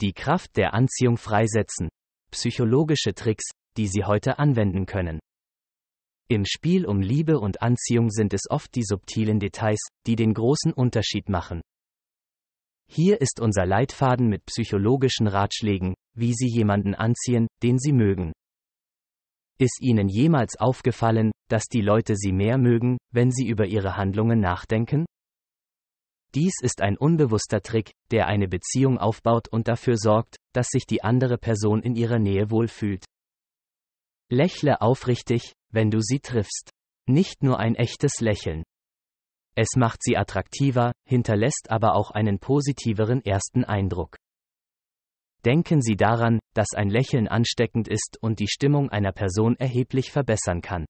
die Kraft der Anziehung freisetzen, psychologische Tricks, die Sie heute anwenden können. Im Spiel um Liebe und Anziehung sind es oft die subtilen Details, die den großen Unterschied machen. Hier ist unser Leitfaden mit psychologischen Ratschlägen, wie Sie jemanden anziehen, den Sie mögen. Ist Ihnen jemals aufgefallen, dass die Leute Sie mehr mögen, wenn Sie über Ihre Handlungen nachdenken? Dies ist ein unbewusster Trick, der eine Beziehung aufbaut und dafür sorgt, dass sich die andere Person in ihrer Nähe wohlfühlt. Lächle aufrichtig, wenn du sie triffst. Nicht nur ein echtes Lächeln. Es macht sie attraktiver, hinterlässt aber auch einen positiveren ersten Eindruck. Denken Sie daran, dass ein Lächeln ansteckend ist und die Stimmung einer Person erheblich verbessern kann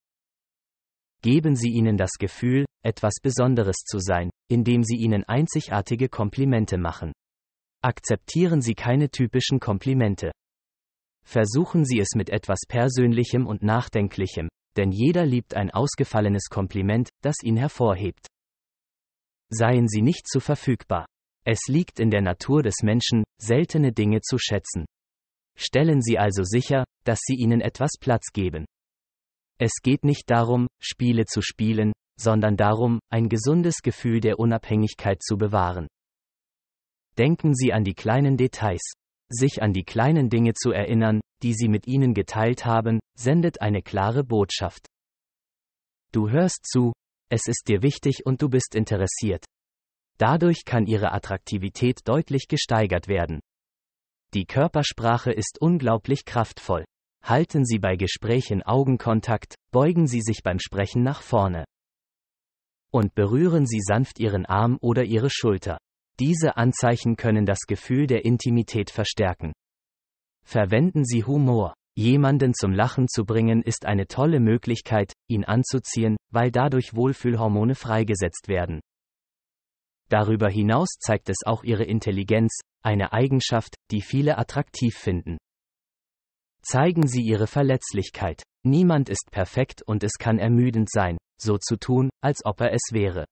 geben Sie ihnen das Gefühl, etwas Besonderes zu sein, indem Sie ihnen einzigartige Komplimente machen. Akzeptieren Sie keine typischen Komplimente. Versuchen Sie es mit etwas Persönlichem und Nachdenklichem, denn jeder liebt ein ausgefallenes Kompliment, das ihn hervorhebt. Seien Sie nicht zu verfügbar. Es liegt in der Natur des Menschen, seltene Dinge zu schätzen. Stellen Sie also sicher, dass Sie ihnen etwas Platz geben. Es geht nicht darum, Spiele zu spielen, sondern darum, ein gesundes Gefühl der Unabhängigkeit zu bewahren. Denken Sie an die kleinen Details. Sich an die kleinen Dinge zu erinnern, die Sie mit Ihnen geteilt haben, sendet eine klare Botschaft. Du hörst zu, es ist dir wichtig und du bist interessiert. Dadurch kann ihre Attraktivität deutlich gesteigert werden. Die Körpersprache ist unglaublich kraftvoll. Halten Sie bei Gesprächen Augenkontakt, beugen Sie sich beim Sprechen nach vorne. Und berühren Sie sanft Ihren Arm oder Ihre Schulter. Diese Anzeichen können das Gefühl der Intimität verstärken. Verwenden Sie Humor. Jemanden zum Lachen zu bringen ist eine tolle Möglichkeit, ihn anzuziehen, weil dadurch Wohlfühlhormone freigesetzt werden. Darüber hinaus zeigt es auch ihre Intelligenz, eine Eigenschaft, die viele attraktiv finden. Zeigen Sie Ihre Verletzlichkeit. Niemand ist perfekt und es kann ermüdend sein, so zu tun, als ob er es wäre.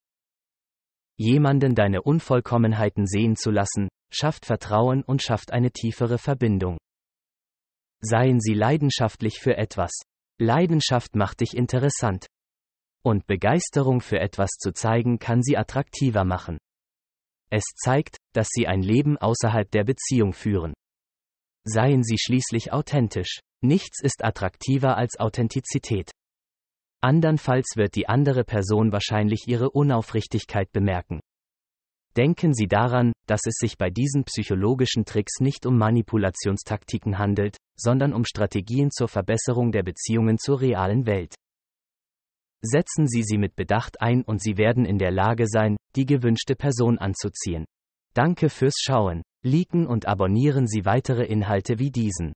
Jemanden deine Unvollkommenheiten sehen zu lassen, schafft Vertrauen und schafft eine tiefere Verbindung. Seien Sie leidenschaftlich für etwas. Leidenschaft macht dich interessant. Und Begeisterung für etwas zu zeigen kann sie attraktiver machen. Es zeigt, dass sie ein Leben außerhalb der Beziehung führen seien sie schließlich authentisch. Nichts ist attraktiver als Authentizität. Andernfalls wird die andere Person wahrscheinlich ihre Unaufrichtigkeit bemerken. Denken Sie daran, dass es sich bei diesen psychologischen Tricks nicht um Manipulationstaktiken handelt, sondern um Strategien zur Verbesserung der Beziehungen zur realen Welt. Setzen Sie sie mit Bedacht ein und Sie werden in der Lage sein, die gewünschte Person anzuziehen. Danke fürs Schauen liken und abonnieren Sie weitere Inhalte wie diesen.